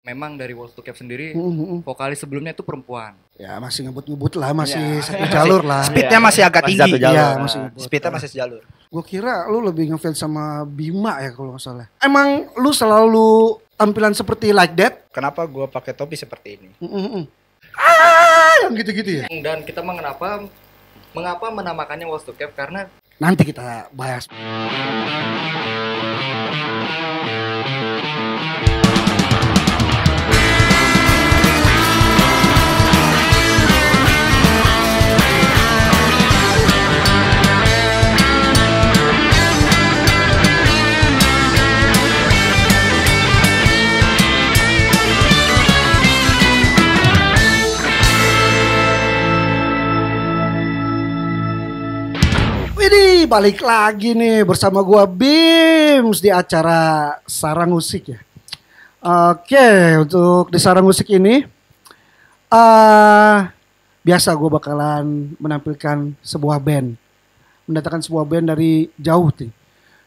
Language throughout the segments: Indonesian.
memang dari Walls to Cap sendiri mm-hmm, mm-hmm. vokalis sebelumnya itu perempuan. Ya masih ngebut-ngebut lah, masih ya. satu jalur lah. Speednya ya. masih agak tinggi. Iya, masih Ya, masih ngebut. Speednya masih sejalur. Gue kira lu lebih ngefans sama Bima ya kalau nggak salah. Emang lu selalu tampilan seperti like that? Kenapa gue pakai topi seperti ini? Mm-hmm, mm-hmm. Ah, yang gitu-gitu ya. Dan kita mengapa mengapa menamakannya World to Cap karena nanti kita bahas. balik lagi nih bersama gua Bims di acara Sarang Musik ya. Oke, untuk di Sarang Musik ini uh, biasa gua bakalan menampilkan sebuah band. Mendatangkan sebuah band dari jauh nih.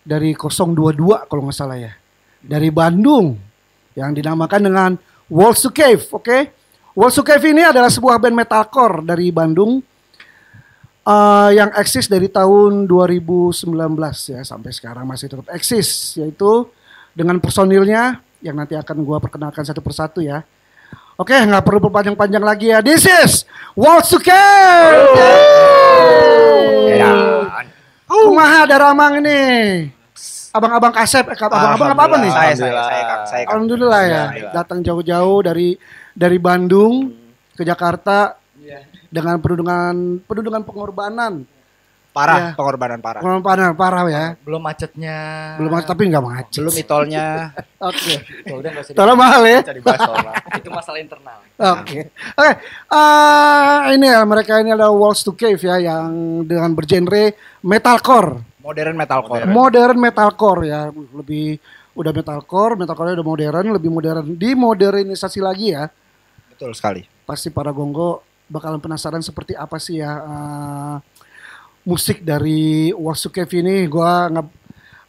Dari 022 kalau nggak salah ya. Dari Bandung yang dinamakan dengan Walls to Cave, oke? Okay? Walls to Cave ini adalah sebuah band metalcore dari Bandung uh, yang eksis dari tahun 2019 ya sampai sekarang masih tetap eksis yaitu dengan personilnya yang nanti akan gue perkenalkan satu persatu ya. Oke, okay, nggak perlu berpanjang-panjang lagi ya. This is Waltz to Care. ada ramang ini? Abang-abang Kasep, eh, abang-abang apa apa nih? Saya, saya, saya, saya, Alhamdulillah ya, datang jauh-jauh dari dari Bandung ke Jakarta dengan perundungan perundungan pengorbanan parah ya. pengorbanan parah pengorbanan parah ya belum macetnya belum macet tapi nggak macet belum itolnya oke ya okay. Ya. tolong mahal ya itu masalah internal oke oke okay. uh, ini ya mereka ini ada Walls to Cave ya yang dengan bergenre metalcore modern metalcore modern, metalcore ya lebih udah metalcore metalcore udah modern lebih modern dimodernisasi lagi ya betul sekali pasti para gonggo bakalan penasaran seperti apa sih ya uh, musik dari Wasukev ini. Gua nggak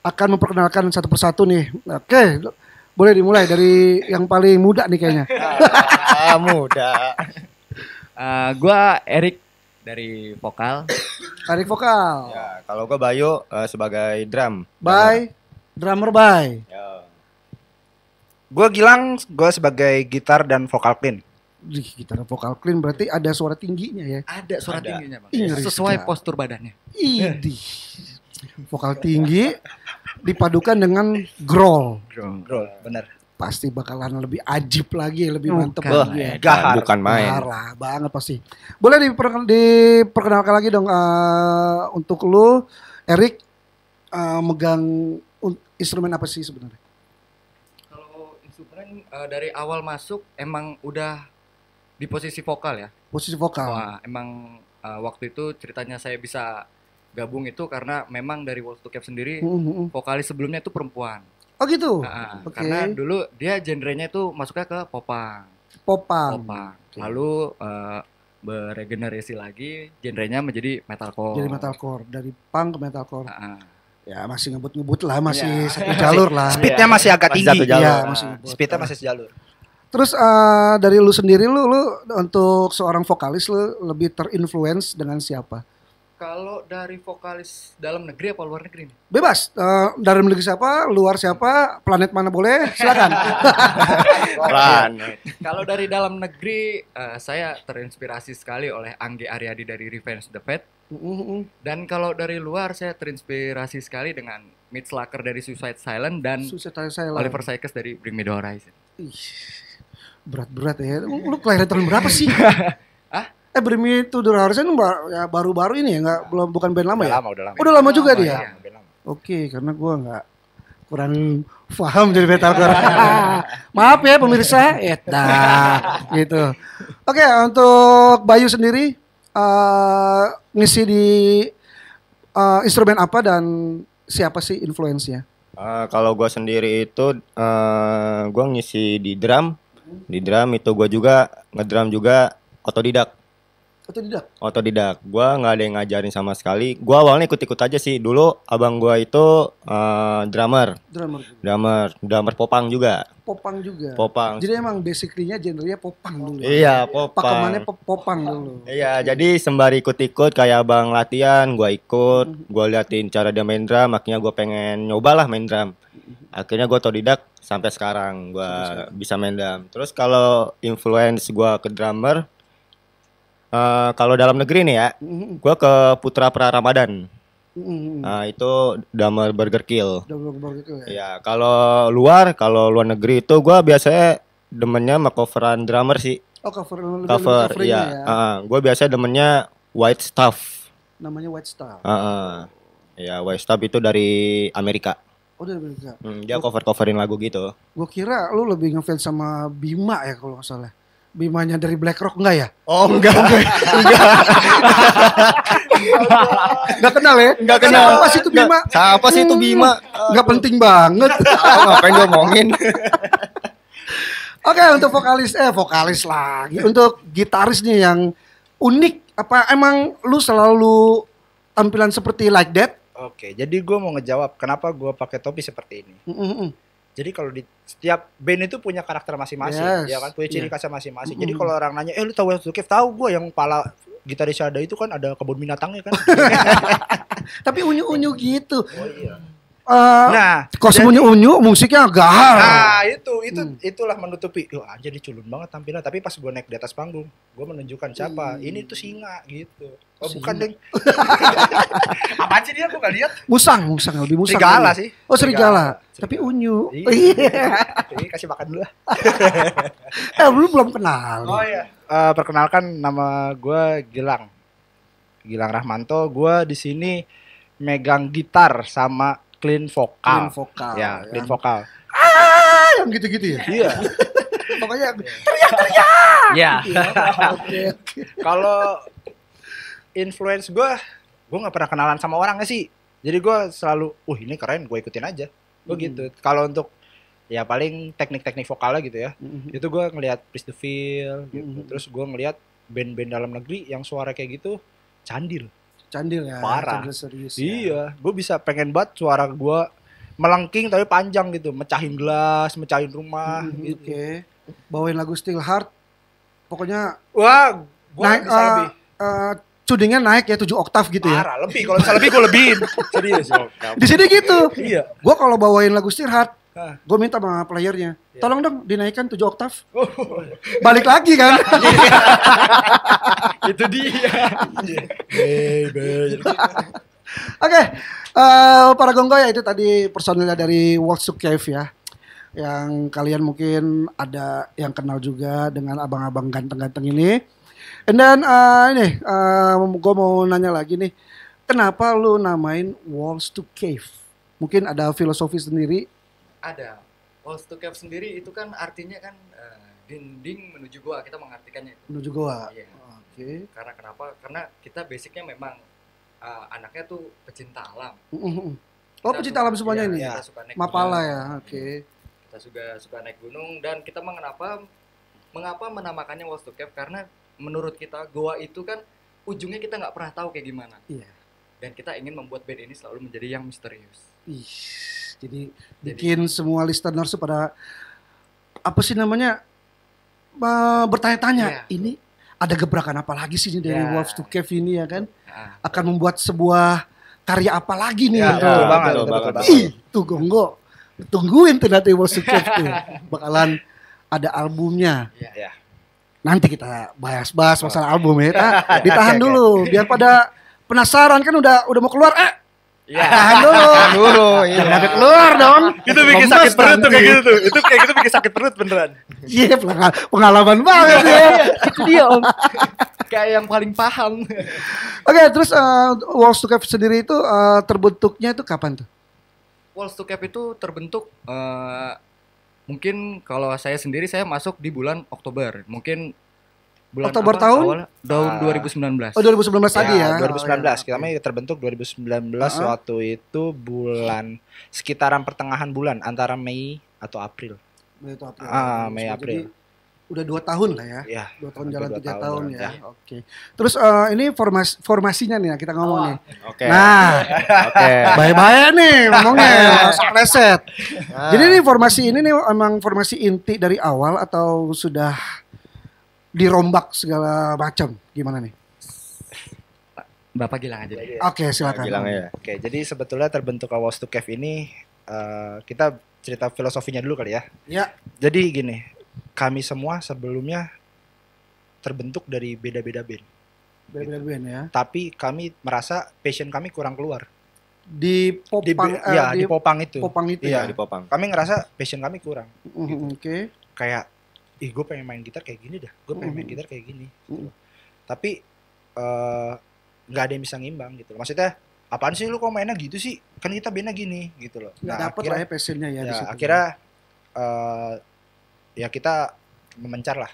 akan memperkenalkan satu persatu nih. Oke, okay. boleh dimulai dari yang paling muda nih kayaknya. Ah, muda. Uh, gua Erik dari vokal. Erik vokal. Ya, kalau gua Bayu uh, sebagai drum. Bye. Drummer, Bay ya. Gue Gilang, gue sebagai gitar dan vokal clean. Dih, gitar vokal clean berarti ada suara tingginya ya. Ada suara ada. tingginya, Bang. Inggris Sesuai sekali. postur badannya. Idih. Vokal tinggi dipadukan dengan growl. Growl, growl benar. Pasti bakalan lebih ajib lagi, lebih mantep kan. lagi. Ya. Gahar. Bukan main. Gahar lah, banget pasti. Boleh diperkenalkan lagi dong uh, untuk lu, Erik uh, eh, megang instrumen apa sih sebenarnya? Kalau instrumen uh, dari awal masuk emang udah di posisi vokal ya? Posisi vokal. Wah, emang uh, waktu itu ceritanya saya bisa gabung itu karena memang dari World to Cap sendiri mm -hmm. vokalis sebelumnya itu perempuan. Oh gitu. Nah, okay. Karena dulu dia genrenya itu masuknya ke popang. Popang. Popang. Okay. Lalu uh, beregenerasi lagi genrenya menjadi metalcore. Jadi metalcore dari punk ke metalcore. Nah, ya masih ngebut-ngebut lah, masih ya. satu jalur lah. Speednya iya. masih agak tinggi. satu jalur. Ya, masih Speednya masih sejalur. Terus uh, dari lu sendiri lu lu untuk seorang vokalis lu lebih terinfluence dengan siapa? Kalau dari vokalis dalam negeri apa luar negeri nih? Bebas. Uh, eh, dalam negeri siapa, luar siapa, planet mana boleh, silakan. planet. Kalau dari dalam negeri uh, saya terinspirasi sekali oleh Anggi Aryadi dari Revenge the Fat. Mm-hmm, mm-hmm. Dan kalau dari luar saya terinspirasi sekali dengan Mitch Lacker dari Suicide Silent dan Suicide Silent. Oliver Sykes dari Bring Me The Horizon. Ih berat-berat ya. Lu, kelahiran tahun berapa sih? Hah? Eh itu udah harusnya ya, baru-baru ini ya, nggak belum bukan band lama udah ya? Lama, udah lama. Udah lama juga lama, dia. Ya, Oke, Oke, karena gua nggak kurang paham jadi metalcore. Maaf ya pemirsa, eta gitu. Oke, untuk Bayu sendiri uh, ngisi di uh, instrumen apa dan siapa sih influensinya? Uh, eh, kalau gua sendiri itu uh, gue ngisi di drum, di drum itu gue juga ngedrum juga otodidak Otodidak. Otodidak. Gua nggak ada yang ngajarin sama sekali. Gua awalnya ikut-ikut aja sih. Dulu abang gue itu uh, drummer. Drummer. Drummer, drummer popang juga. Popang juga. Popang. Jadi emang basicnya nya genrenya popang dulu. Iya, popang. Pakemannya popang dulu. Iya, jadi sembari ikut-ikut kayak abang latihan, gue ikut, mhm. Gue liatin cara dia main drum, makanya gue pengen nyobalah main drum. Akhirnya gua otodidak sampai sekarang gue bisa main drum. Terus kalau influence gue ke drummer, uh, kalau dalam negeri nih ya, mm-hmm. gue ke Putra Pra Ramadan. Mm. Nah, itu Damel Burger Kill. Damer Burger Kill ya. ya kalau luar, kalau luar negeri itu gue biasanya demennya sama coveran drummer sih. Oh, cover. Cover, iya. Ya. Uh, gue biasanya demennya White Stuff. Namanya White Stuff. Uh, uh. Ya, White Stuff itu dari Amerika. Oh dari Amerika. Hmm, dia cover coverin lagu gitu. Gue kira lu lebih ngefans sama Bima ya kalau nggak salah. Bimanya dari BlackRock enggak ya? Oh enggak. enggak. enggak. kenal ya? Enggak kenal. Siapa sih itu Bima? Siapa sih itu Bima? Enggak penting banget. Oh, apa yang ngomongin? Oke, untuk vokalis eh vokalis lagi. Untuk gitaris nih yang unik apa emang lu selalu tampilan seperti like that? Oke, jadi gue mau ngejawab kenapa gue pakai topi seperti ini. Mm -mm. Jadi kalau di setiap band itu punya karakter masing-masing, yes. ya kan punya ciri yeah. khasnya masing-masing. Jadi kalau orang nanya, "Eh, lu tahu Wes Cave?" Tahu gue yang kepala gitaris ada itu kan ada kebun binatangnya kan. Tapi unyu-unyu gitu. Oh iya. Uh, nah, semuanya unyu, musiknya gahar. Nah, itu itu hmm. itulah menutupi. Yo aja diculun banget tampilan, tapi pas gue naik di atas panggung, gue menunjukkan siapa. Hmm. Ini tuh singa gitu. Oh, singa. bukan, Deng. Apa sih dia gue gak lihat? Musang, musang lebih musang. Serigala sih. Oh, serigala. serigala. Tapi unyu. Iya. Jadi iya, kasih makan dulu. eh, lu belum kenal. Oh iya. Uh, perkenalkan nama gue Gilang. Gilang Rahmanto, gue di sini megang gitar sama clean vokal. Clean vokal. Ya, yang, clean vokal. Ah, yang gitu-gitu ya. Iya. Pokoknya teriak-teriak. Iya. Kalau influence gue, gue nggak pernah kenalan sama orang sih. Jadi gue selalu, uh ini keren, gue ikutin aja. Gue hmm. gitu. Kalau untuk ya paling teknik-teknik vokalnya gitu ya. Mm -hmm. Itu gue ngelihat Chris Feel gitu. -hmm. Terus gue ngelihat band-band dalam negeri yang suara kayak gitu candil. Candil ya. Parah. Candil serius. Ya. Iya, ya. gue bisa pengen banget suara gue melengking tapi panjang gitu, mecahin gelas, mecahin rumah. Mm -hmm, gitu. Oke. Okay. Bawain lagu Still Heart. Pokoknya. Wah, gua naik, bisa uh, lebih. Uh, cudingnya naik ya 7 oktav gitu ya. Parah, lebih. Kalau bisa lebih gue lebihin. Serius. Di sini gitu. Iya. Gue kalau bawain lagu Still Ah. Gue minta sama playernya, yeah. tolong dong dinaikkan 7 oktav. Oh. Balik lagi kan? Itu dia. Iya. Oke, okay. uh, eh, para gonggo ya itu tadi personilnya dari to Cave ya. Yang kalian mungkin ada yang kenal juga dengan abang-abang ganteng-ganteng ini. And then uh, ini, uh, eh, gue mau nanya lagi nih, kenapa lu namain Walls to Cave? Mungkin ada filosofi sendiri ada. Walls to Cave sendiri itu kan artinya kan uh, dinding menuju gua kita mengartikannya itu. Menuju gua. Iya. Oke. Okay. Karena kenapa? Karena kita basicnya memang uh, anaknya tuh pecinta alam. Oh, pecinta alam semuanya ya, ini ya. Suka naik Mapala gunung. ya. Oke. Okay. Iya. Kita juga suka naik gunung dan kita mengapa mengapa menamakannya Walls to Cave karena menurut kita gua itu kan ujungnya kita nggak pernah tahu kayak gimana. Iya. Dan kita ingin membuat band ini selalu menjadi yang misterius. Ish. Jadi, Jadi bikin semua listeners pada apa sih namanya bertanya-tanya ya. ini ada gebrakan apa lagi sih ini dari ya. Wolves to Cave ini ya kan? Iya. Akan membuat sebuah karya apa lagi nih? Iya, tuh, gitu. betul, banget, betul, banget, Itu Gonggo. Tungguin tuh nanti Wolves to Cave tuh. Bakalan ada albumnya. ya. Nanti kita bahas-bahas masalah oh. album ya. ditahan dulu biar pada penasaran kan udah udah mau keluar eh Ya Tahan dulu. Tahan dulu. Iya. Jangan keluar dong. Itu bikin sakit perut tuh kayak gitu tuh. Itu kayak gitu bikin sakit perut beneran. Iya, yeah, pengalaman banget ya. Iya, iya. Itu dia om. kayak yang paling paham. Oke, okay, terus uh, Walls to Cap sendiri itu uh, terbentuknya itu kapan tuh? Walls to Cap itu terbentuk uh, mungkin kalau saya sendiri saya masuk di bulan Oktober. Mungkin bulan Oktober apa, tahun awal, tahun uh, ah. 2019. Oh 2019 ya, tadi ya. 2019. Oh, iya, kita Kami terbentuk 2019 uh -huh. waktu itu bulan sekitaran pertengahan bulan antara Mei atau April. Mei atau April. Ah, Mei Jadi, April. udah dua tahun lah ya. ya dua tahun jalan tiga tahun, tahun ya. ya. Oke. Okay. Terus uh, ini formas formasinya nih kita ngomong oh, nih. Oke. Okay. Nah. Oke. Okay. Bye-bye nih ngomongnya sok reset. Nah. Jadi ini formasi ini nih emang formasi inti dari awal atau sudah dirombak segala macam gimana nih Bapak Gilang aja deh. Oke, okay, silakan. Gilang ya. Oke, okay, jadi sebetulnya terbentuk Awas to Cave ini uh, kita cerita filosofinya dulu kali ya. Ya. Jadi gini, kami semua sebelumnya terbentuk dari beda-beda band. Beda-beda gitu. band ya. Tapi kami merasa passion kami kurang keluar. Di Popang di, uh, ya, eh, di, di Popang itu. Popang itu. Iya, ya. di Popang. Kami ngerasa passion kami kurang. Mm -hmm, gitu. Oke. Okay. Kayak ih gue pengen main gitar kayak gini dah gue pengen main gitar kayak gini gitu tapi eh, nggak uh, ada yang bisa ngimbang gitu maksudnya apaan sih lu kok mainnya gitu sih kan kita bina gini gitu loh nggak nah, dapet akhirnya, lah ya passionnya ya, ya akhirnya uh, ya kita memencar lah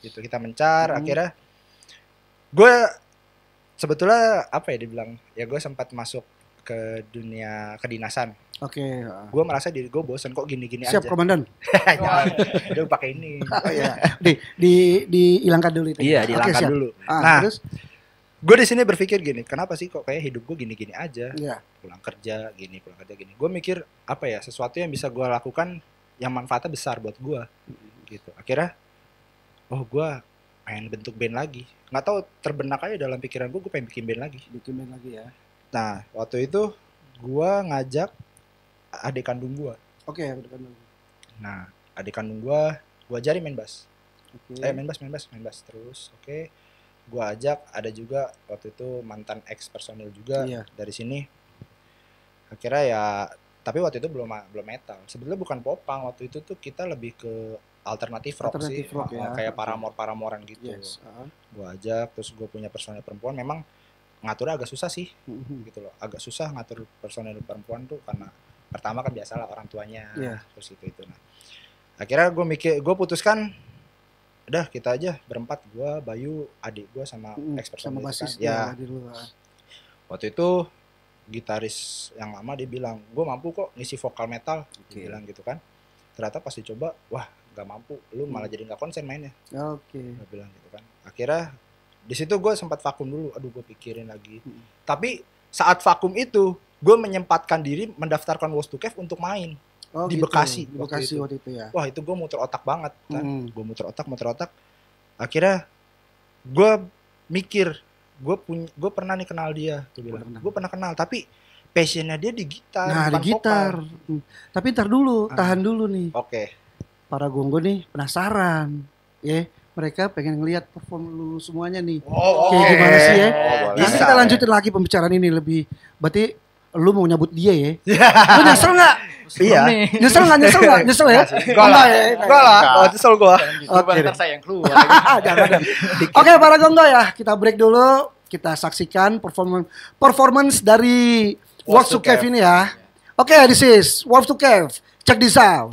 gitu kita mencar hmm. akhirnya gue sebetulnya apa ya dibilang ya gue sempat masuk ke dunia kedinasan. Oke. Okay. Gue merasa diri gue bosan kok gini-gini aja. Siap komandan. Udah pakai ini. Oh, iya. Di di dihilangkan dulu itu. Iya, dihilangkan okay, dulu. Ah, nah, terus gue di sini berpikir gini, kenapa sih kok kayak hidup gue gini-gini aja? Yeah. Pulang kerja gini, pulang kerja gini. Gue mikir apa ya sesuatu yang bisa gue lakukan yang manfaatnya besar buat gue, gitu. Akhirnya, oh gue pengen bentuk band lagi. Nggak tahu terbenak aja dalam pikiran gue, gue pengen bikin band lagi. Bikin band lagi ya Nah, waktu itu gua ngajak adik kandung gua. Oke, okay, adik kandung. Nah, adik kandung gua gua ajarin main bass. Okay. Eh, main bass, main bass, main bass terus. Oke. Okay. Gua ajak ada juga waktu itu mantan ex personil juga yeah. dari sini. Akhirnya ya tapi waktu itu belum belum metal. Sebetulnya bukan popang waktu itu tuh kita lebih ke alternatif rock alternative sih rock, ya. kayak paramor paramoran gitu yes. uh -huh. Gua ajak terus gua punya personil perempuan memang ngaturnya agak susah sih mm-hmm. gitu loh agak susah ngatur personel perempuan tuh karena pertama kan biasalah orang tuanya yeah. terus itu itu nah akhirnya gue mikir gue putuskan udah kita aja berempat gue Bayu adik gue sama mm, mm-hmm. expert sama kan. basis kan. ya ah. waktu itu gitaris yang lama dia bilang gue mampu kok ngisi vokal metal okay. dia bilang gitu kan ternyata pas dicoba wah gak mampu lu malah hmm. jadi nggak konsen mainnya oke okay. dia bilang gitu kan akhirnya di situ gue sempat vakum dulu aduh gue pikirin lagi hmm. tapi saat vakum itu gue menyempatkan diri mendaftarkan Wos to Cave untuk main oh, di gitu. Bekasi di Bekasi waktu itu. waktu itu ya wah itu gue muter otak banget kan hmm. gue muter otak muter otak akhirnya gue mikir gue punya gue pernah nih kenal dia gue pernah. pernah kenal tapi passionnya dia di gitar nah di gitar vokal. Hmm. tapi ntar dulu ah. tahan dulu nih oke okay. para gonggo nih penasaran ya yeah mereka pengen ngelihat perform lu semuanya nih. Oh, oh kayak okay. Eh, gimana sih ya? Oh, Nanti kita lanjutin lagi pembicaraan ini lebih. Berarti lu mau nyebut dia ya? Iya. lu nyesel nggak? Iya. Nyesel nggak? Nyesel nggak? Nyesel ya? Gak lah. gak lah. Oh, nyesel gua. Gitu, Oke. Okay. saya yang keluar. Oke, para gonggo ya. Kita break dulu. Kita saksikan performance performance dari Wolf to Cave ini ya. Oke, okay, this is Wolf to Cave. Check this out.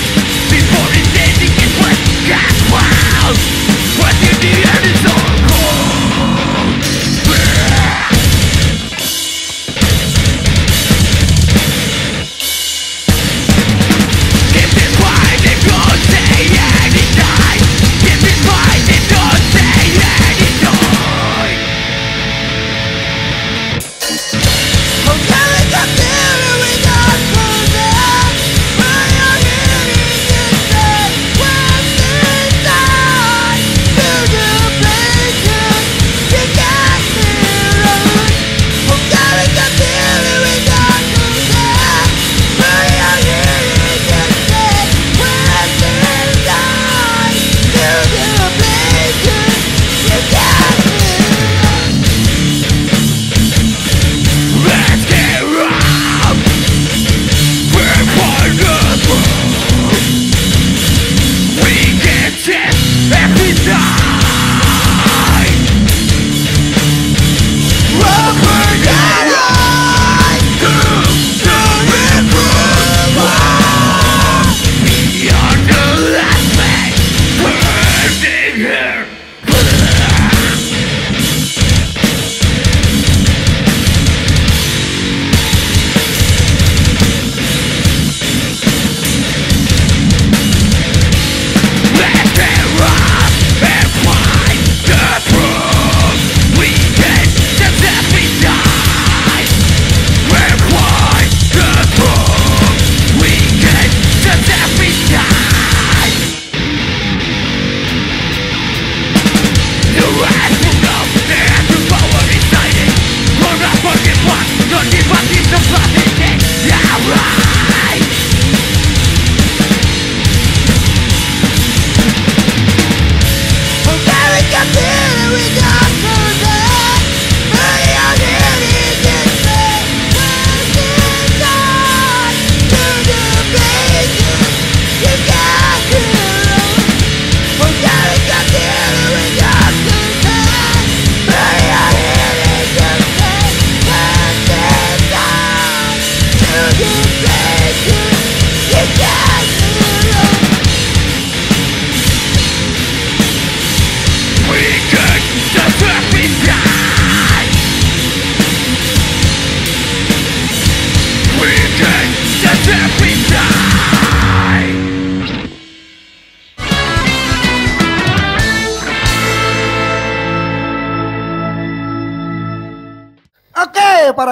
Get wild, what you need it's all cold.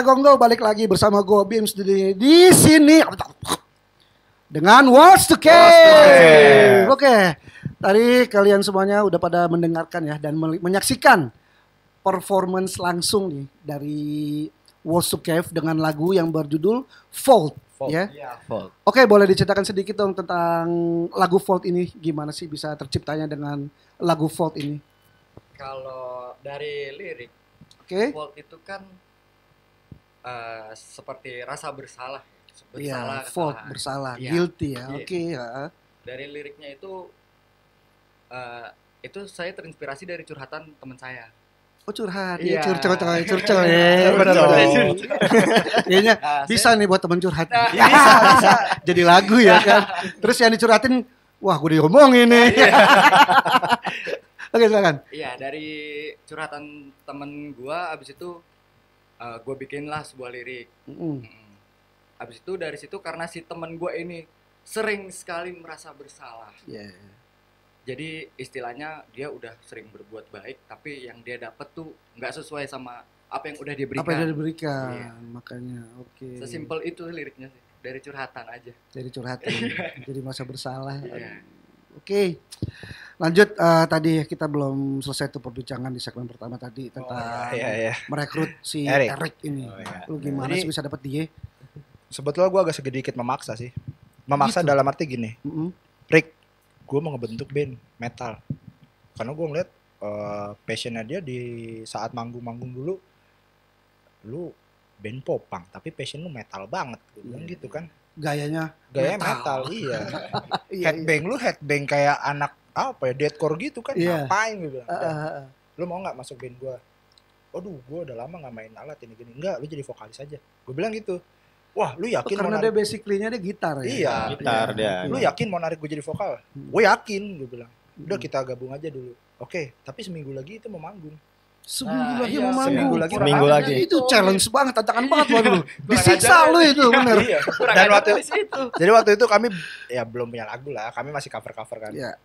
Kongo balik lagi bersama gue Bims di, di sini dengan Watch the Cave. Oke, tadi kalian semuanya udah pada mendengarkan ya dan menyaksikan performance langsung nih dari Watch the Cave dengan lagu yang berjudul Fault. Fault. Ya. Yeah. Oke, boleh diceritakan sedikit dong tentang lagu Fault ini. Gimana sih bisa terciptanya dengan lagu Fault ini? Kalau dari lirik, okay. Fault itu kan Eh, seperti rasa bersalah iya, bersalah yeah, fault bersalah yeah. guilty ya iya. oke okay, ya dari liriknya itu uh, itu saya terinspirasi dari curhatan teman saya Oh curhat, iya yeah. curcol curcol ya, benar iya, benar. Kayaknya nah, bisa nih buat teman curhat. Nah, bisa, bisa. Jadi lagu ya kan. Terus yang dicurhatin, wah gue diomongin nih. Oke silakan. Iya dari curhatan temen gue abis itu uh, eh, gue bikinlah sebuah lirik. Mm -hmm. Habis itu dari situ karena si temen gue ini sering sekali merasa bersalah. Yeah. Jadi istilahnya dia udah sering berbuat baik, tapi yang dia dapet tuh nggak sesuai sama apa yang udah diberikan. Apa yang udah diberikan, iya. makanya. Oke. Okay. Sesimpel itu liriknya sih, dari curhatan aja. Dari curhatan, iya. jadi masa bersalah. Yeah. Oke. Okay. Lanjut uh, tadi kita belum selesai tuh perbincangan di segmen pertama tadi oh, tentang oh, iya, iya. merekrut si Eric, Eric ini. Oh, iya. Lu gimana Jadi, sih bisa dapat dia? Sebetulnya gue agak sedikit memaksa sih. Memaksa gitu. dalam arti gini. Mm -hmm. Rick, gue mau ngebentuk band metal. Karena gue ngeliat uh, passionnya dia di saat manggung-manggung dulu, lu band popang tapi passion lu metal banget gue bilang yeah. gitu iya. kan gayanya gaya metal, metal iya. iya headbang lu headbang kayak anak apa ya deadcore gitu kan yeah. ngapain gue bilang uh, uh, lu mau nggak masuk band gue waduh gue udah lama nggak main alat ini gini enggak lu jadi vokalis aja gue bilang gitu wah lu yakin oh, karena mau dia basically-nya dia gitar ya iya gitar iya, dia lu yakin mau narik gue jadi vokal hmm. gue yakin gue bilang udah hmm. kita gabung aja dulu oke okay, tapi seminggu lagi itu mau manggung Seminggu nah, lagi iya, mau manggung. Seminggu lagi. Seminggu lagi. Itu iya. challenge banget, tantangan iya. banget buat gitu. lu. Disiksa lu itu, bener. Iya, Dan waktu itu. Jadi waktu itu kami ya belum punya lagu lah, kami masih cover-cover kan. Iya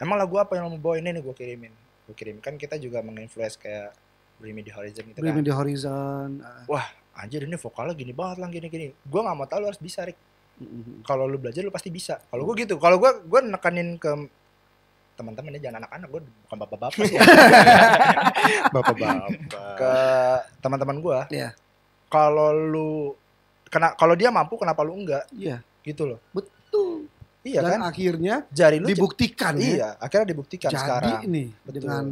emang lagu apa yang lo mau bawa ini nih gue kirimin gue kirim kan kita juga menginfluence kayak Bring Me Horizon gitu Bring kan Bring Me Horizon uh. wah anjir ini vokalnya gini banget lah gini gini gue gak mau tau lo harus bisa Rick mm-hmm. kalau lu belajar lu pasti bisa kalau gue gitu kalau gue gue nekanin ke teman-teman ya jangan anak-anak gue bukan bapak-bapak sih bapak-bapak ke teman-teman gue yeah. kalau lu kena kalau dia mampu kenapa lu enggak iya yeah. gitu loh But, Iya Dan kan? akhirnya jari lu dibuktikan ya. Iya, akhirnya dibuktikan Jadi sekarang. Jadi nih dengan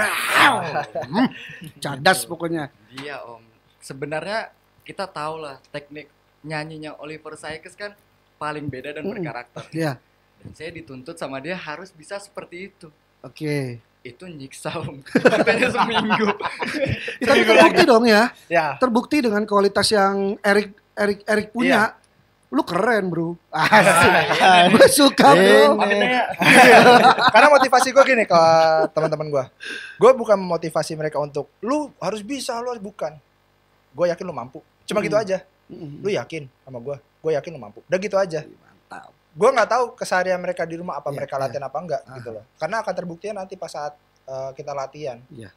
cadas pokoknya. Iya, Om. Sebenarnya kita tahu lah teknik nyanyinya Oliver Sykes kan paling beda dan berkarakter. Iya. Dan saya dituntut sama dia harus bisa seperti itu. Oke. Okay itu nyiksa om katanya seminggu tapi terbukti dong ya? ya terbukti dengan kualitas yang Erik Erik Erik punya iya lu keren bro asik gue suka bro karena motivasi gue gini ke teman-teman gue gue bukan memotivasi mereka untuk lu harus bisa lu harus bukan gue yakin lu mampu cuma hmm. gitu aja lu yakin sama gue gue yakin lu mampu udah gitu aja mantap gue nggak tahu keseharian mereka di rumah apa ya, mereka iya. latihan ya. apa enggak Aha. gitu loh karena akan terbukti nanti pas saat uh, kita latihan ya.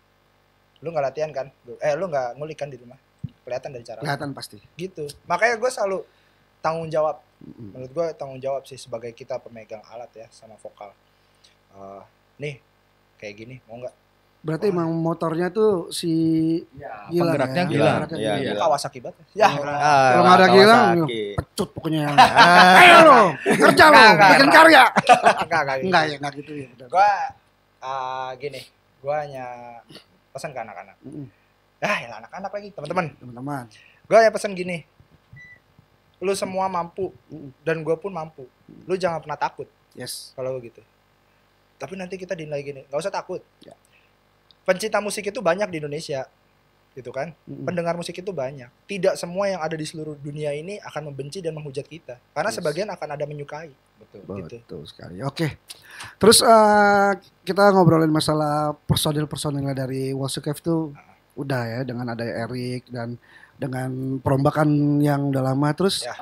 lu nggak latihan kan eh lu nggak ngulikan di rumah kelihatan dari cara kelihatan pasti gitu makanya gue selalu tanggung jawab menurut gue tanggung jawab sih sebagai kita pemegang alat ya sama vokal uh, nih kayak gini mau nggak berarti emang motornya tuh si iya. ya, gila penggeraknya ya? gila ya, Ya, Gilang. Iya, Kawasaki banget oh, ya kalau ah, nggak ada gila pecut pokoknya ayo lo kerja lo bikin karya nggak enggak gitu enggak ya enggak gitu ya gue uh, ah, gini gue hanya pesan ke anak-anak mm. ah ya anak-anak lagi teman-teman teman-teman gue ya pesan gini lu semua mampu dan gue pun mampu lu jangan pernah takut yes kalau gitu tapi nanti kita dinilai gini nggak usah takut ya. pencinta musik itu banyak di Indonesia gitu kan mm-hmm. pendengar musik itu banyak tidak semua yang ada di seluruh dunia ini akan membenci dan menghujat kita karena yes. sebagian akan ada menyukai betul gitu. sekali oke terus uh, kita ngobrolin masalah personil personilnya dari Wasukev tuh ah. udah ya dengan ada Erik dan dengan perombakan yang udah lama terus ya.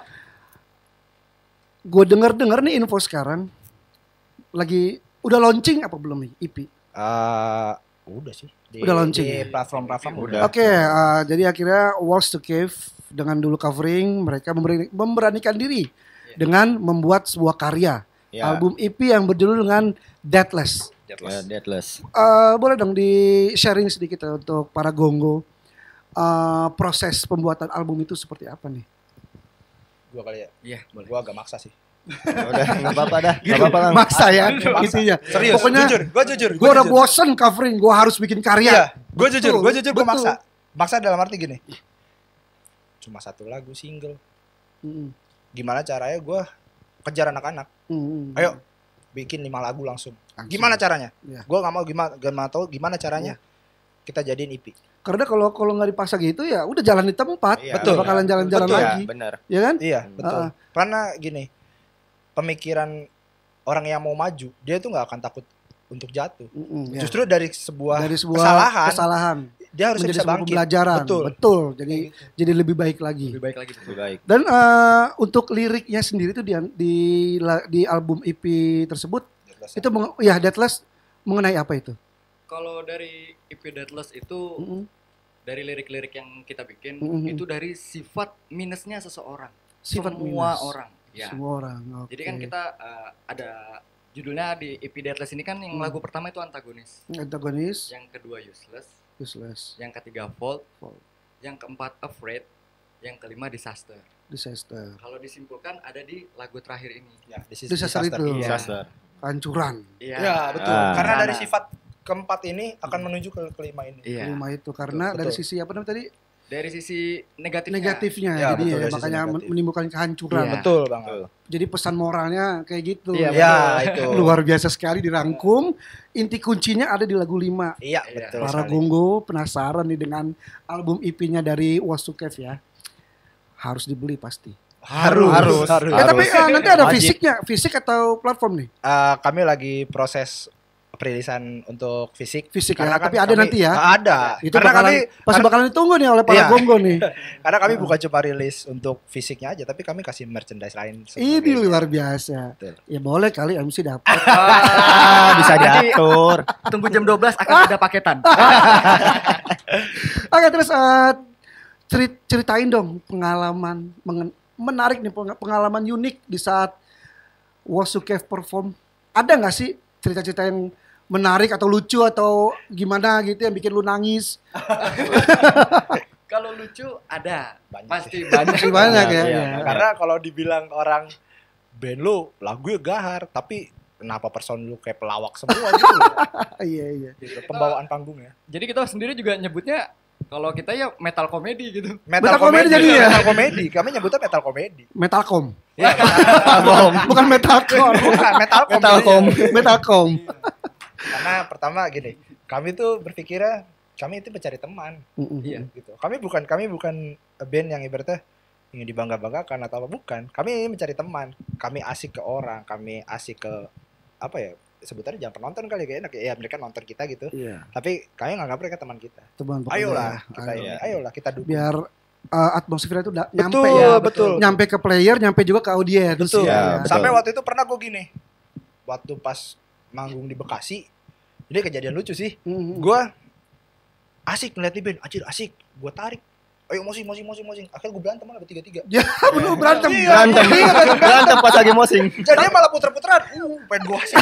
gue denger dengar nih info sekarang lagi udah launching apa belum nih IP uh, eh, udah sih di, udah launching di platform-platform iya, udah oke okay, uh, eh, jadi akhirnya Walls to Cave dengan dulu covering mereka memberanikan, memberanikan diri yeah. dengan membuat sebuah karya yeah. album EP yang berjudul dengan Deathless Deathless, uh, Deathless. Uh, boleh dong di sharing sedikit ya untuk para gonggo Eh, proses pembuatan album itu seperti apa nih? Gua kali ya. Iya, boleh. Gua agak maksa sih. Ya udah apa-apa dah Gak apa-apa lah maksa ya intinya serius pokoknya jujur gue jujur gue udah bosen covering gue harus bikin karya iya, gue jujur gue jujur gue maksa maksa dalam arti gini cuma satu lagu single gimana caranya gue kejar anak-anak ayo bikin lima lagu langsung, gimana caranya yeah. gue nggak mau gimana gak tahu gimana caranya oh kita jadiin IP. Karena kalau kalau nggak dipasang gitu ya udah jalan di tempat, iya, betul. Iya. Bakalan jalan-jalan betul, lagi. Ya, benar. Ya kan? Iya, betul. Uh -uh. Karena gini, pemikiran orang yang mau maju, dia tuh nggak akan takut untuk jatuh. Mm -hmm, Justru dari sebuah dari sebuah kesalahan, kesalahan dia harus menjadi bisa sebuah bangkit. pembelajaran. Betul. betul. Jadi gitu. jadi lebih baik lagi. Lebih baik lagi. Lebih baik. Dan uh, untuk liriknya sendiri tuh di di, di album EP tersebut Deadless. itu meng, ya Deadless mengenai apa itu? kalau dari EP Deadless itu mm -hmm. dari lirik-lirik yang kita bikin mm -hmm. itu dari sifat minusnya seseorang. Sifat semua minus. orang. Ya. Semua orang. Okay. Jadi kan kita uh, ada judulnya di EP Deadless ini kan yang mm. lagu pertama itu antagonis. Antagonis. Yang kedua useless. Useless. Yang ketiga fault. Fault. Yang keempat afraid. Yang kelima disaster. Disaster. Kalau disimpulkan ada di lagu terakhir ini. Ya, disaster, disaster itu. Disaster. Ya. Hancuran. Iya, ya, betul. Ah. Karena dari sifat keempat ini akan hmm. menuju ke kelima ini. Iya. Kelima itu karena betul. dari sisi apa namanya tadi? Dari sisi negatifnya. Negatifnya ya, jadi betul, ya, makanya negatif. menimbulkan kehancuran. Iya. Betul, Bang. Jadi pesan moralnya kayak gitu. Iya, ya, itu. Luar biasa sekali dirangkum. Inti kuncinya ada di lagu lima Iya, iya betul. Para Gunggu penasaran nih dengan album EP-nya dari Wasukev ya. Harus dibeli pasti. Harus. Harus. harus. Ya, tapi uh, nanti ada fisiknya, fisik atau platform nih? Uh, kami lagi proses perilisan untuk fisik. Fisik karena ya, kan tapi ada kami, nanti ya. Ah, ada. Itu karena bakalan, kami pasti bakalan ditunggu nih oleh para iya. gonggo nih. karena kami bukan cuma rilis untuk fisiknya aja, tapi kami kasih merchandise lain. Ini luar biasa. Betul. Ya boleh kali MC dapat. Ah, bisa diatur. Tunggu jam 12 akan ada paketan. Oke, terus uh, cerit ceritain dong pengalaman menarik nih pengalaman unik di saat Wasukev perform. Ada nggak sih cerita-cerita yang menarik atau lucu atau gimana gitu yang bikin lu nangis? kalau lucu ada, banyak. pasti banyak. banyak, banyak ya. Iya. iya. Karena kalau dibilang orang band lu ya gahar, tapi kenapa person lu kayak pelawak semua gitu. Iya iya. Gitu, pembawaan panggung ya. Jadi kita sendiri juga nyebutnya kalau kita ya metal komedi gitu. Metal, metal komedi, komedi jadi iya, ya. Metal komedi. Kami nyebutnya metal komedi. Metalcom. Ya, kom. Bukan metal kom. Metal kom. Metal kom. Iya karena pertama gini kami tuh berpikirnya kami itu mencari teman mm -hmm. iya gitu kami bukan kami bukan band yang ibaratnya ingin dibangga banggakan atau apa bukan kami mencari teman kami asik ke orang kami asik ke apa ya sebutannya jangan penonton kali kayak enak ya mereka nonton kita gitu yeah. tapi kami nggak mereka teman kita teman ayolah ya. kita ayo. ya, ayolah kita dukung biar uh, eh, atmosfer itu betul, nyampe ya betul. nyampe ke player nyampe juga ke audiens ya, ya. sampai waktu itu pernah gue gini waktu pas manggung di Bekasi jadi kejadian lucu sih mm-hmm. gue asik ngeliat nih band acir asik Gua tarik ayo mosing mosing mosing mosing akhirnya gue berantem malah bertiga tiga ya belum iya. berantem iya, berantem iya, berantem, berantem pas lagi mosing jadi malah puter puteran uh pengen gue asik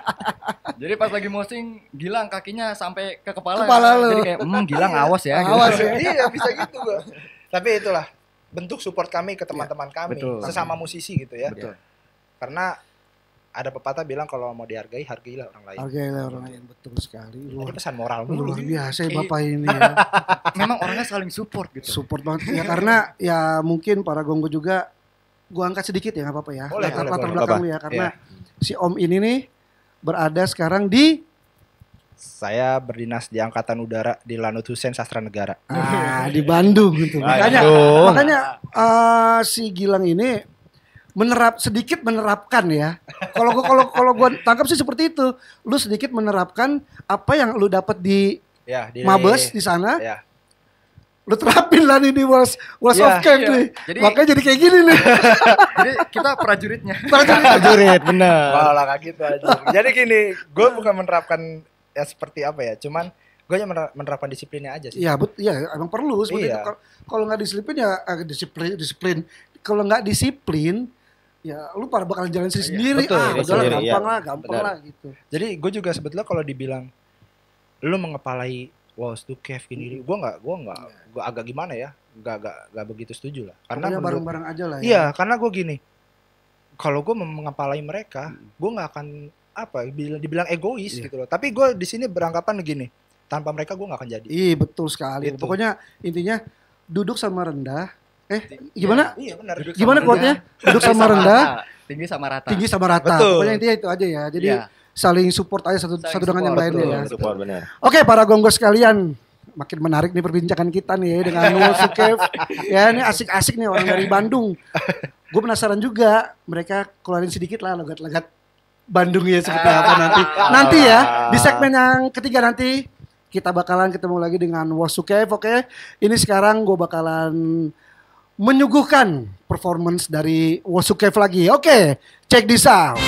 jadi pas lagi mosing Gilang kakinya sampai ke kepala kepala ya. lu jadi kayak hmm Gilang iya. awas ya gitu. awas gitu. ya iya bisa gitu gue tapi itulah bentuk support kami ke teman-teman kami betul. sesama musisi gitu ya betul. karena ada pepatah bilang kalau mau dihargai hargailah orang lain. Hargailah orang lain betul sekali. Luar, Ini pesan moral mulu. Luar biasa ya bapak ini. Ya. Memang orangnya saling support gitu. Support banget ya karena ya mungkin para gonggo juga gua angkat sedikit ya nggak apa-apa ya. Boleh, latar, boleh, latar belakang ya karena yeah. si Om ini nih berada sekarang di saya berdinas di Angkatan Udara di Lanut Hussein Sastra Negara. Ah, di Bandung gitu. Makanya, Aduh. makanya uh, si Gilang ini menerap sedikit menerapkan ya. Kalau kalau kalau gua tangkap sih seperti itu. Lu sedikit menerapkan apa yang lu dapat di, ya, di Mabes di sana. Ya. Lu terapin lah di was Wars ya, of Camp ya. nih. Jadi, Makanya jadi kayak gini nih. jadi kita prajuritnya. Prajurit, prajurit benar. Malah kayak gitu aja. Jadi gini, gue bukan menerapkan ya seperti apa ya, cuman gue hanya menerapkan disiplinnya aja sih. Iya, but Iya, emang perlu seperti iya. Kalau nggak disiplin ya eh, disiplin disiplin. Kalau nggak disiplin, ya lu pada bakal jalan sendiri oh, iya. sendiri Betul, ah iya, sendiri, iya. gampang ya. lah gampang Benar. lah gitu jadi gue juga sebetulnya kalau dibilang lu mengepalai Wow, itu Kev gini, hmm. gue nggak, gue nggak, gue agak gimana ya, nggak, nggak, nggak begitu setuju lah. Karena bareng-bareng aja lah. Ya. Iya, karena gue gini, kalau gue mengepalai mereka, hmm. gue nggak akan apa, dibilang, dibilang egois yeah. gitu loh. Tapi gue di sini beranggapan begini, tanpa mereka gue nggak akan jadi. Iya betul sekali. gitu. Pokoknya intinya duduk sama rendah, Eh, gimana? Iya, iya benar. Gimana kuatnya? Duduk sama rendah, tinggi sama rata. Tinggi sama rata. Betul. Pokoknya intinya itu aja ya. Jadi ya. saling support aja satu, satu dengan support, yang lainnya ya. Oke, para gonggos sekalian, makin menarik nih perbincangan kita nih ya dengan wosuke Sukev. ya, ini asik-asik nih orang dari Bandung. Gue penasaran juga mereka keluarin sedikit lah logat-logat Bandung ya seperti apa nanti. Nanti ya di segmen yang ketiga nanti kita bakalan ketemu lagi dengan wosuke oke? Okay? Ini sekarang gue bakalan menyuguhkan performance dari Wosukev lagi. Oke, okay, check this out.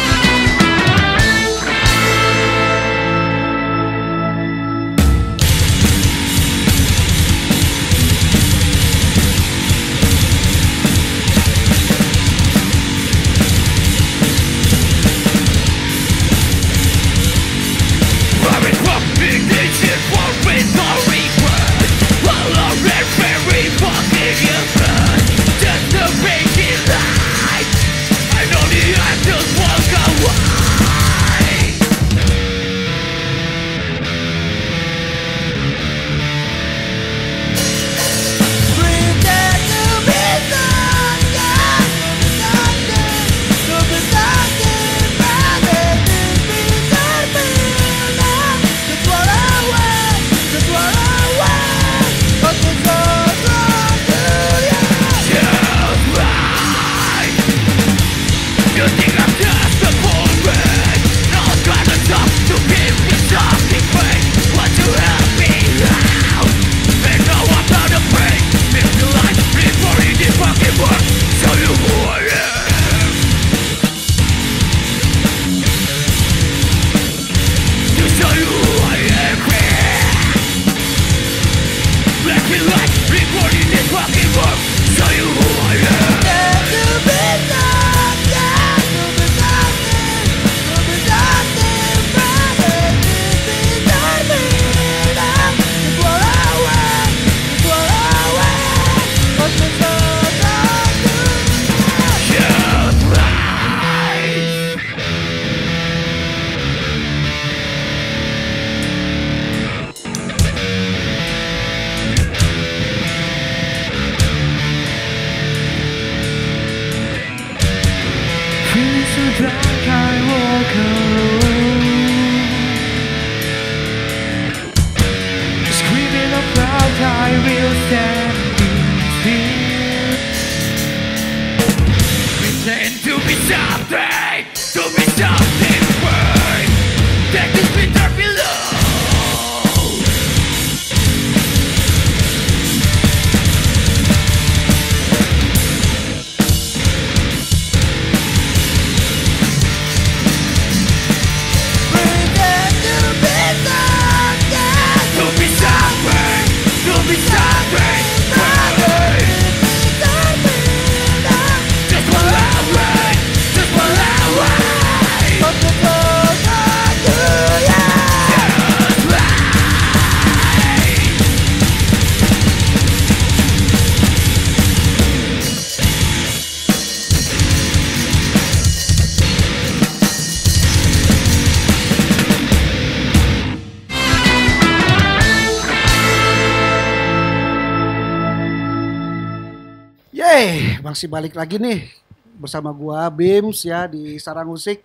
masih balik lagi nih bersama gua Bims ya di Sarang Musik,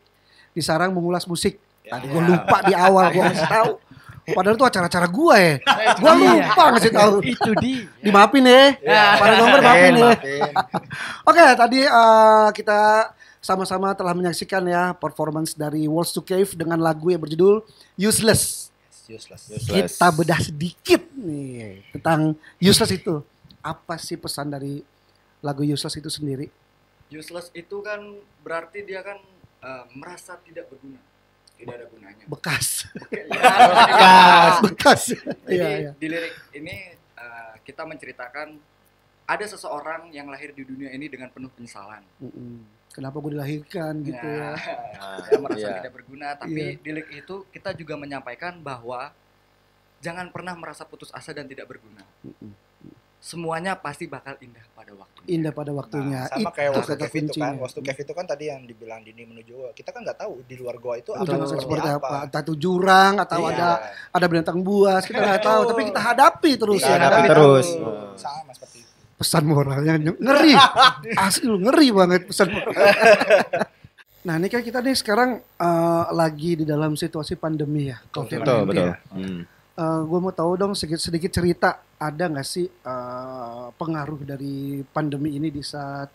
di Sarang mengulas musik. Ya. Tadi gua lupa di awal gua ngasih tahu. Padahal itu acara-acara gua ya. Nah, gua lupa ngasih tahu. Itu di. Dimaafin ya. ya. Para nomor maafin ya. Oke, tadi eh, kita sama-sama telah menyaksikan ya performance dari Walls to Cave dengan lagu yang berjudul useless. Kita bedah sedikit nih tentang useless itu. Apa sih pesan dari lagu useless itu sendiri? Useless itu kan berarti dia kan uh, merasa tidak berguna. Tidak ada gunanya. Bekas. Bekas. Ya. Bekas. Jadi ya, ya. di lirik ini uh, kita menceritakan ada seseorang yang lahir di dunia ini dengan penuh penyesalan. Mm -hmm. Kenapa gue dilahirkan gitu ya? Nah, Saya merasa yeah. tidak berguna. Tapi yeah. di lirik itu kita juga menyampaikan bahwa jangan pernah merasa putus asa dan tidak berguna. Mm -hmm semuanya pasti bakal indah pada waktunya. Indah pada waktunya. Nah, sama itu kayak waktu Kev itu kan, waktu Kev itu kan tadi yang dibilang Dini menuju gua. Kita kan nggak tahu di luar gua itu apa seperti apa. apa. Entah itu jurang atau iya. ada ada binatang buas, kita nggak tahu, tapi kita hadapi terus ya. kita ya. Hadapi terus. Sama seperti itu. Pesan moralnya ngeri. Asli lu ngeri banget pesan moral. Nah ini kan kita nih sekarang uh, lagi di dalam situasi pandemi ya, covid betul, ya. betul. ya. Hmm uh, eh, gue mau tahu dong sedikit sedikit cerita ada nggak sih uh, pengaruh dari pandemi ini di saat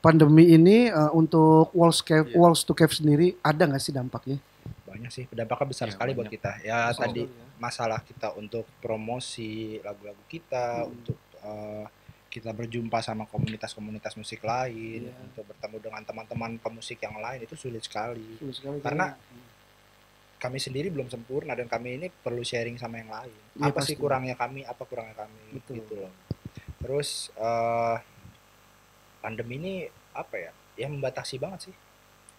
pandemi ini uh, untuk walls cave, yeah. walls to cave sendiri ada nggak sih dampaknya? Banyak sih, dampaknya besar ya, sekali banyak. buat kita. Ya Masalah tadi ya. masalah kita untuk promosi lagu-lagu kita, hmm. untuk uh, kita berjumpa sama komunitas-komunitas musik lain, yeah. untuk bertemu dengan teman-teman pemusik yang lain itu sulit sekali. Sulit sekali karena iya kami sendiri belum sempurna dan kami ini perlu sharing sama yang lain. Ya, apa pasti. sih kurangnya kami? Apa kurangnya kami? Betul. Gitu loh. Terus uh, pandemi ini apa ya? Ya membatasi banget sih.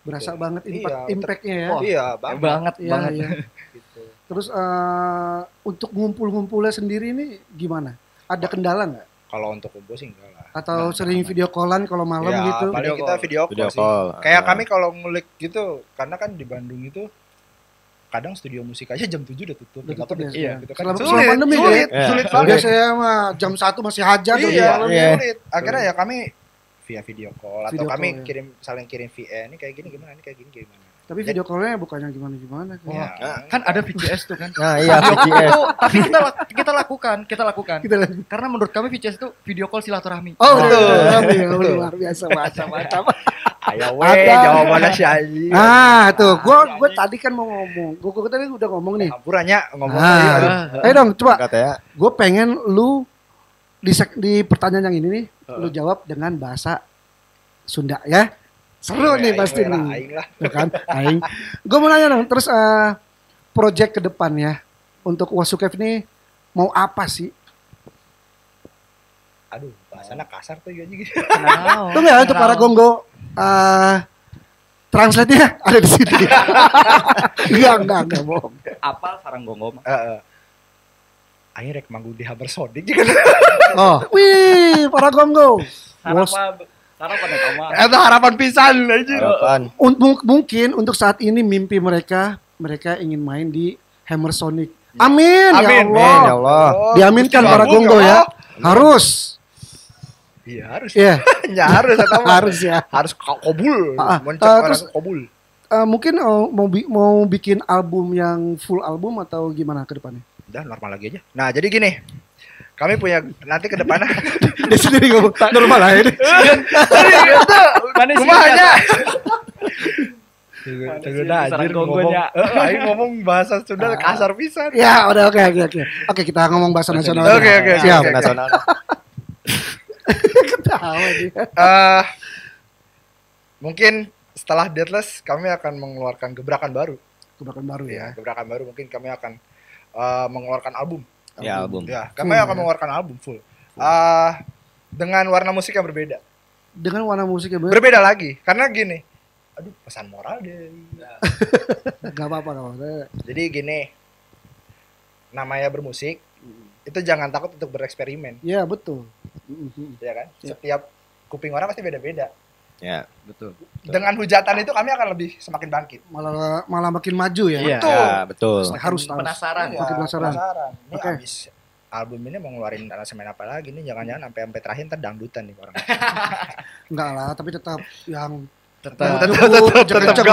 Berasa gitu. banget impact, iya, impactnya ya. Oh, iya banget. Banget, ya, banget. Ya. gitu. Terus uh, untuk ngumpul-ngumpulnya sendiri ini gimana? Ada kendala nggak? Kalau untuk kumpul sih enggak lah. Atau nah, sering nah, video callan kalau malam ya, gitu. Paling kita video call, video call sih. Call. Kayak nah. kami kalau ngulik gitu, karena kan di Bandung itu kadang studio musik aja jam tujuh udah tutup. Udah tutup ya. Iya, Selama, iya. gitu kan. Selama, sulit, pandemi sulit, ya. sulit banget. biasanya mah jam satu masih hajar iya, iya. sulit. Akhirnya ya kami via video call video atau kami call, iya. kirim saling kirim VN e, ini kayak gini gimana ini kayak gini gimana tapi video callnya bukannya gimana gimana-gimana. Ya. Kan ada VCS tuh kan. Nah, iya VCS. tapi kita kita lakukan, kita lakukan. Kita lakukan. Karena menurut kami VCS itu video call silaturahmi. Oh, iya, betul. Iya, iya. Luar biasa macam-macam. Ayo we, Ada. jawabannya si Aji. Ah, tuh. Gua gua tadi kan mau ngomong. Gua, gua tadi udah ngomong nih. Hampurannya ngomong. Ah. Ayo dong, coba. Ya. Gue pengen lu di, di pertanyaan yang ini nih, uh. lu jawab dengan bahasa Sunda ya seru Ayo, nih pasti nih lah ya kan aing gue mau nanya dong terus uh, project ke ya untuk Wasukev nih mau apa sih aduh bahasanya kasar tuh iya ya gitu tuh nggak untuk para gonggo uh, translate-nya ada di sini enggak enggak enggak bohong apal sarang gonggo mah uh, uh. Ayo rek manggung di Habersodik juga. oh. Wih, para gonggo. Sarang Harapan ya Itu harapan pisan aja. Harapan. Untuk mungkin untuk saat ini mimpi mereka mereka ingin main di Hammer Sonic. Iya. Amin, ya Amin. ya Allah. Oh, Diaminkan para ya gonggo ya. Harus. Iya harus. Iya. ya harus ya. harus ya. Harus kobul. Mencet uh, terus, eh, mungkin eh, mau mau bikin album yang full album atau gimana ke depannya? Udah normal lagi aja. Nah, jadi gini kami punya nanti ke depannya dia sendiri ngomong normal lah ini cuma hanya sudah aja ngomong, eh, ngomong bahasa Sunda ah. kasar bisa Ya, udah oke oke oke. Oke, kita ngomong bahasa nasional. Oke oke Siap nasional. Ketawa dia. Uh, mungkin setelah deadless kami akan mengeluarkan gebrakan baru. Gebrakan baru ya. ya. Gebrakan baru mungkin kami akan uh, mengeluarkan album album. ya album ya kami hmm. akan mengeluarkan album full uh, dengan warna musik yang berbeda dengan warna musik yang berbeda berbeda lagi karena gini aduh pesan moral deh Gak apa-apa nggak jadi gini namanya bermusik hmm. itu jangan takut untuk bereksperimen Iya betul Iya kan ya. setiap kuping orang pasti beda-beda Ya, betul. betul. Dengan hujatan itu kami akan lebih semakin bangkit. Malah malah makin maju ya. Iya, betul. Ya, betul. Makin harus penasaran. Ya, makin iya, penasaran. penasaran. Ini okay. abis album ini mau ngeluarin semen apa lagi nih? Jangan-jangan sampai sampai terakhir ntar dangdutan nih orang. Enggak lah, tapi tetap yang tetap tetap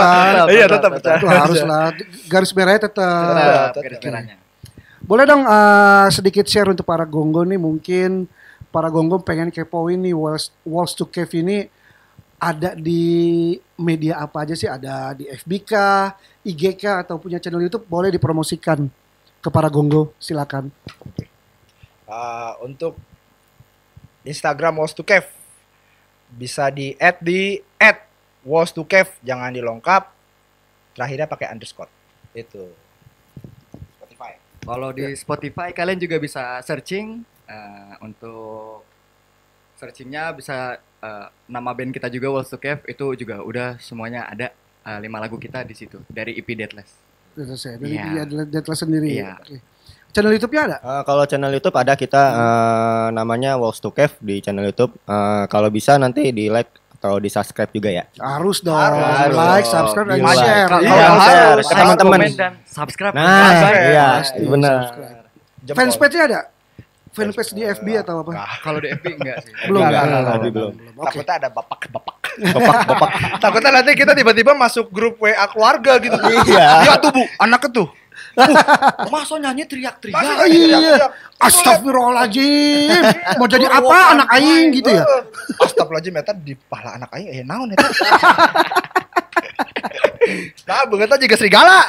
iya tetap harus lah garis merahnya tetap boleh dong eh, sedikit share untuk para gonggo nih mungkin para gonggo pengen kepo ini walls walls to cave ini ada di media apa aja sih? Ada di FBK, IGK atau punya channel YouTube boleh dipromosikan ke para gonggo silakan. Uh, untuk Instagram was to kev bisa di add di add was to kev jangan dilengkap terakhirnya pakai underscore itu Spotify kalau di iya. Spotify kalian juga bisa searching uh, untuk searchingnya bisa Eh, nama band kita juga Walls to Cave itu juga udah semuanya ada uh, lima lagu kita di situ dari EP Deadless. Deadless ya, dari yeah. Iya. E EP Deadless sendiri. Yeah. Ya? Okay. Channel YouTube-nya ada? Uh, kalau channel YouTube ada kita uh, namanya Walls to Cave di channel YouTube. Uh, kalau bisa nanti di like atau di subscribe juga ya. Harus dong. Harus. Like, subscribe, dan iya, like. share. Iya, yeah, harus. Ke teman-teman. Dan subscribe. Nah, nah share. iya, benar. Fanspage-nya ada? fanpage di FB atau apa? Kalau di FB enggak sih. Belum, enggak, enggak, enggak, enggak, belum. belum. Okay. Takutnya ada bapak-bapak. Bapak-bapak. Takutnya nanti kita tiba-tiba masuk grup WA keluarga gitu. Iya. Ya tuh Bu, anaknya tuh. Uh, masa nyanyi teriak-teriak? Masa iya, nyanyi iya, iya. teriak-teriak. Astagfirullahaladzim. Mau jadi apa anak aing gitu ya? Astagfirullahaladzim, ya di pala anak aing, eh naon ya. Nah, banget juga serigala.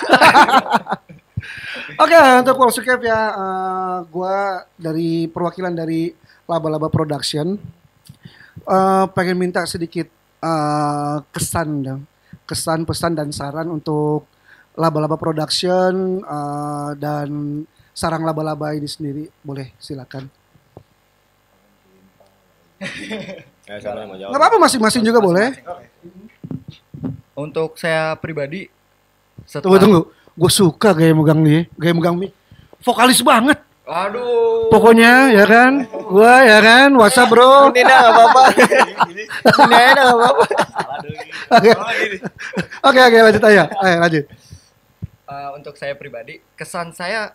Oke, okay, untuk World Cap ya, uh, eh, gue dari perwakilan dari Laba-Laba Production uh, pengen minta sedikit uh, kesan, kesan, pesan dan saran untuk Laba-Laba Production uh, dan sarang laba-laba ini sendiri. Boleh, silakan. Ya, Nggak apa-apa, masing-masing juga boleh. Untuk saya pribadi, setelah... Tunggu, tunggu gue suka gaya megang dia, gaya megang mic. Vokalis banget. Aduh. Pokoknya ya kan, gua ya kan, WhatsApp bro. Ini enggak apa-apa. Ini enggak apa-apa. Oke oke lanjut aja. Ayo lanjut. Uh, untuk saya pribadi, kesan saya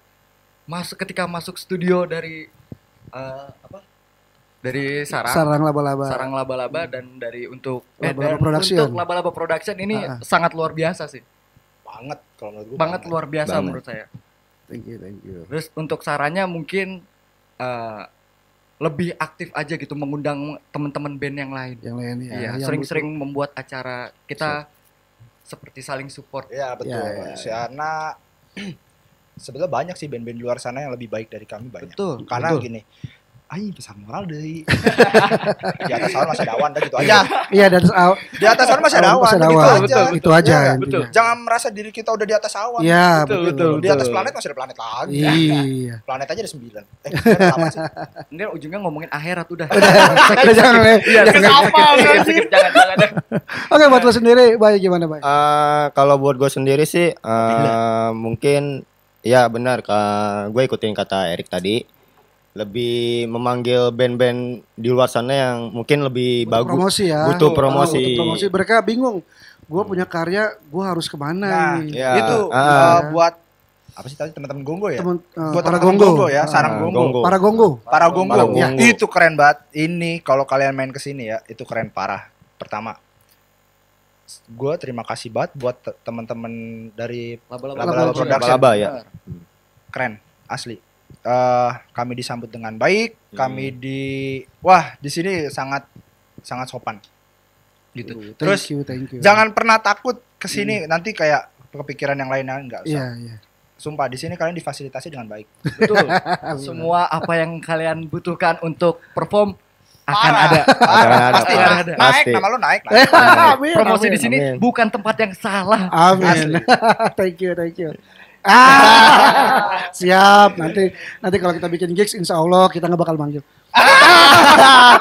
masuk ketika masuk studio dari uh, apa? Dari sarang, sarang laba-laba, sarang laba-laba dan dari untuk laba -laba eh, production. untuk laba-laba production ini uh ah, -huh. Ah. sangat luar biasa sih banget kalau menurut gue banget, banget luar biasa banget. menurut saya thank you thank you terus untuk sarannya mungkin uh, lebih aktif aja gitu mengundang teman-teman band yang lain yang lain ya iya, sering-sering membuat acara kita so. seperti saling support ya betul ya, ya, karena ya. banyak sih band-band luar sana yang lebih baik dari kami banyak betul karena betul. gini anjing pesan moral deh di atas awan masih ada awan dah gitu aja iya di atas di atas awan masih ada awan, masih ada awan. Gitu betul, aja. Betul, itu aja ya, betul. jangan merasa diri kita udah di atas awan iya betul, betul, betul, di atas planet masih ada planet lagi iya Kan? planet aja ada sembilan eh sama ujungnya ngomongin akhirat udah udah jangan deh. ya jangan jangan oke buat lo sendiri baik gimana baik eh, kalau buat gue sendiri sih eh, iya. mungkin ya benar gue ikutin kata Erik tadi lebih memanggil band-band di luar sana yang mungkin lebih butuh bagus promosi ya. butuh promosi. Oh, butuh promosi mereka bingung. Gue hmm. punya karya, gue harus kemana? Nah, ya. itu ah. uh, buat apa sih tadi teman-teman Gonggo ya? Temen, uh, eh, buat para Gonggo. Gonggo ya, ah, sarang uh, Gonggo. Gonggo. Para Gonggo. Para Gonggo. Para Gonggo. Ya. Itu keren banget. Ini kalau kalian main kesini ya, itu keren parah. Pertama, gue terima kasih banget buat teman-teman dari Laba-laba Production. Laba-laba ya. Keren, asli uh, kami disambut dengan baik, hmm. kami di wah di sini sangat sangat sopan gitu. Uh, Terus you, thank you. jangan pernah takut kesini hmm. nanti kayak kepikiran yang lain enggak usah. Yeah, yeah. Sumpah di sini kalian difasilitasi dengan baik. Betul. Semua apa yang kalian butuhkan untuk perform akan ada. ada. Pasti, ada. Naik, Pasti. nama lu naik. naik. amin, Promosi amin, di sini amin. bukan tempat yang salah. Amin. thank you, thank you. Ah, siap. Nanti nanti kalau kita bikin gigs, insya Allah kita nggak bakal manggil. Ah.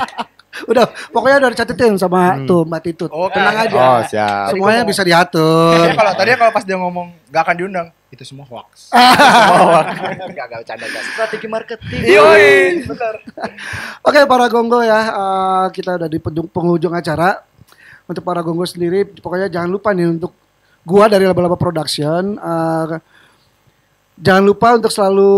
udah, pokoknya udah dicatetin sama hmm. tuh Mbak Titut. Oh, tenang oh, aja. Oh, siap. Semuanya bisa diatur. Ya, kalau tadi kalau pas dia ngomong nggak akan diundang, itu semua hoax. Enggak gak bercanda guys. Strategi marketing. Yoi, Bener. Oke, para gonggo ya, uh, kita udah di penghujung acara. Untuk para gonggo sendiri, pokoknya jangan lupa nih untuk gua dari laba-laba production uh, jangan lupa untuk selalu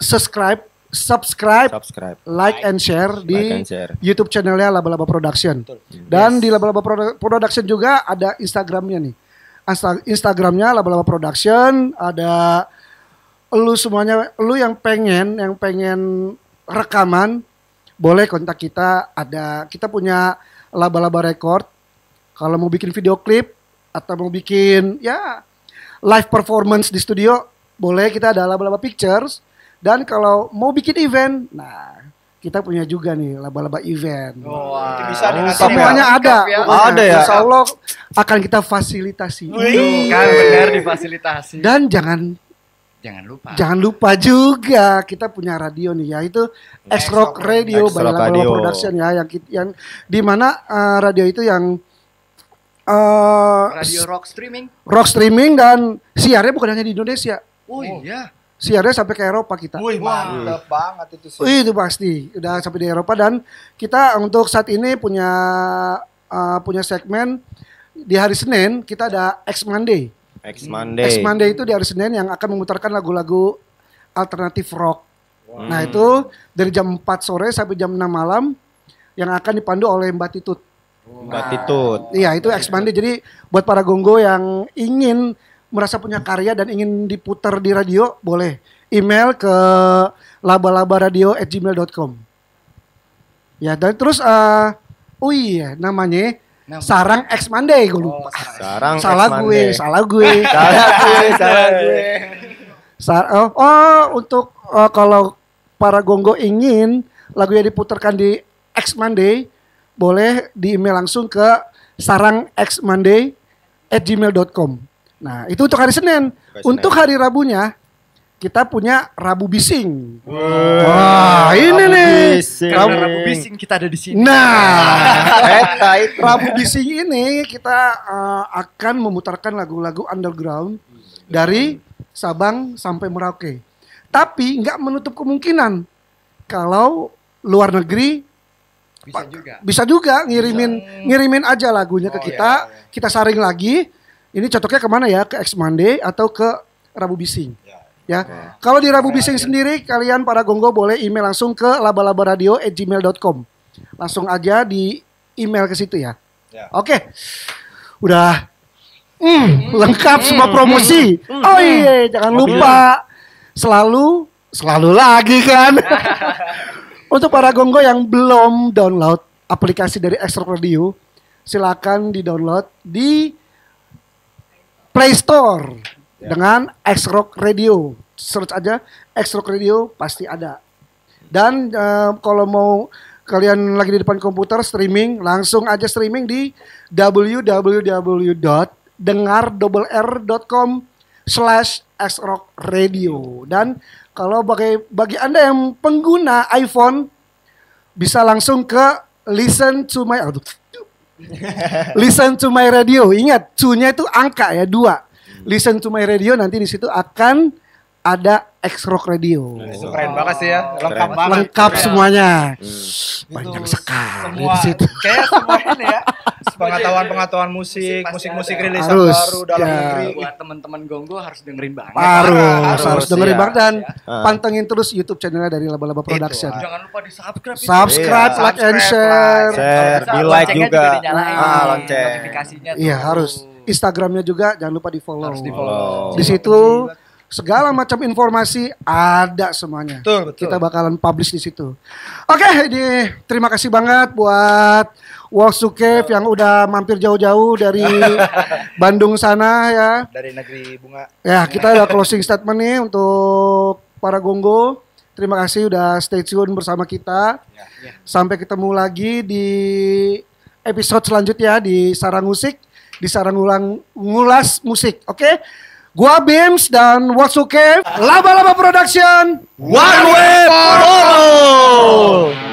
subscribe subscribe, subscribe. Like, and share like di and share. YouTube channelnya laba-laba production Betul. dan yes. di laba-laba Produ production juga ada Instagramnya nih Instagramnya laba-laba production ada lu semuanya lu yang pengen yang pengen rekaman boleh kontak kita ada kita punya laba-laba record kalau mau bikin video klip atau mau bikin ya live performance di studio, boleh kita ada laba-laba pictures. Dan kalau mau bikin event, nah kita punya juga nih laba-laba event. Oh, bisa oh, semuanya ya. ada. Ya. Ada ya. Insya Allah akan kita fasilitasi. Kan benar difasilitasi. Dan jangan jangan lupa. Jangan lupa juga kita punya radio nih ya itu X Rock Radio by Laba Production ya yang yang di mana uh, radio itu yang uh, radio rock streaming. Rock streaming dan siarnya bukan hanya di Indonesia. Oh, iya. Siarnya sampai ke Eropa kita. Wih, mantap banget itu sih. Itu pasti. Udah sampai di Eropa dan kita untuk saat ini punya uh, punya segmen di hari Senin kita ada X Monday. X Monday. X Monday itu di hari Senin yang akan memutarkan lagu-lagu alternatif rock. Wow. Nah, itu dari jam 4 sore sampai jam 6 malam yang akan dipandu oleh Mbak Titut. Batitude. Nah. iya, itu expanded. Jadi buat para gonggo yang ingin merasa punya karya dan ingin diputar di radio, boleh email ke laba-laba labalabaradio@gmail.com. Ya, dan terus uh, oh iya namanya Sarang X Monday gue lupa. Oh, sarang salah gue, salah gue, salah gue, salah gue. Sar oh, oh untuk uh, kalau para gonggo ingin lagu yang diputarkan di X Monday, boleh di email langsung ke sarangxmonday at gmail.com. Nah, itu untuk hari Senin. Untuk hari Rabunya, kita punya Rabu Bising. Wow, Wah, ini Rabu nih. Bising. Rabu, Bising kita ada di sini. Nah, eta itu. Rabu Bising ini kita uh, akan memutarkan lagu-lagu underground dari Sabang sampai Merauke. Tapi nggak menutup kemungkinan kalau luar negeri bisa juga bisa juga ngirimin bisa. ngirimin aja lagunya oh, ke kita iya, iya. kita saring lagi ini cocoknya kemana ya ke X Monday atau ke Rabu Bising ya, ya. ya. kalau di Rabu Bising sendiri kalian para gonggo boleh email langsung ke labalabaradio@gmail.com langsung aja di email ke situ ya, ya. oke okay. udah mm, lengkap semua hmm, promosi hmm, hmm, oh iya jangan lupa selalu selalu lagi kan Untuk para gonggo yang belum download aplikasi dari Extra Radio, silakan di-download di Play Store yeah. dengan x Radio. Search aja x Radio pasti ada. Dan uh, kalau mau kalian lagi di depan komputer streaming, langsung aja streaming di www.dengardoubler.com slash S-Rock Radio. Dan kalau bagi, bagi Anda yang pengguna iPhone, bisa langsung ke listen to my... Aduh, listen to my radio. Ingat, to itu angka ya, dua. Listen to my radio nanti di situ akan ada X Rock Radio. Oh. keren banget sih ya, lengkap banget. Lengkap keren. Iya. semuanya. Hmm. Banyak sekali semua, di situ. Kayak semuanya ya. Pengetahuan-pengetahuan musik, musik-musik rilis harus, baru dalam ya. negeri. Buat teman-teman Gonggo harus dengerin banget. Harus, harus, harus dengerin ya. banget dan ya. pantengin terus YouTube channelnya dari Laba-Laba Production. Jangan lupa di subscribe. Subscribe, ya. like and share. Share, di like juga. juga ah, hmm. lonceng. Notifikasinya. Iya harus. Instagramnya juga jangan lupa di follow. di follow. Di situ iya, segala macam informasi ada semuanya. Betul, betul. Kita bakalan publish di situ. Oke, okay, ini terima kasih banget buat Wosukev yang udah mampir jauh-jauh dari Bandung sana ya. Dari negeri bunga. Ya, kita udah closing statement nih untuk para gonggo. Terima kasih udah stay tune bersama kita. Ya, ya. Sampai ketemu lagi di episode selanjutnya di Sarang Musik, di Sarang Ulang Ngulas Musik. Oke? Okay? Gua Bims dan Watsuke, Laba-Laba Production, One Way For All.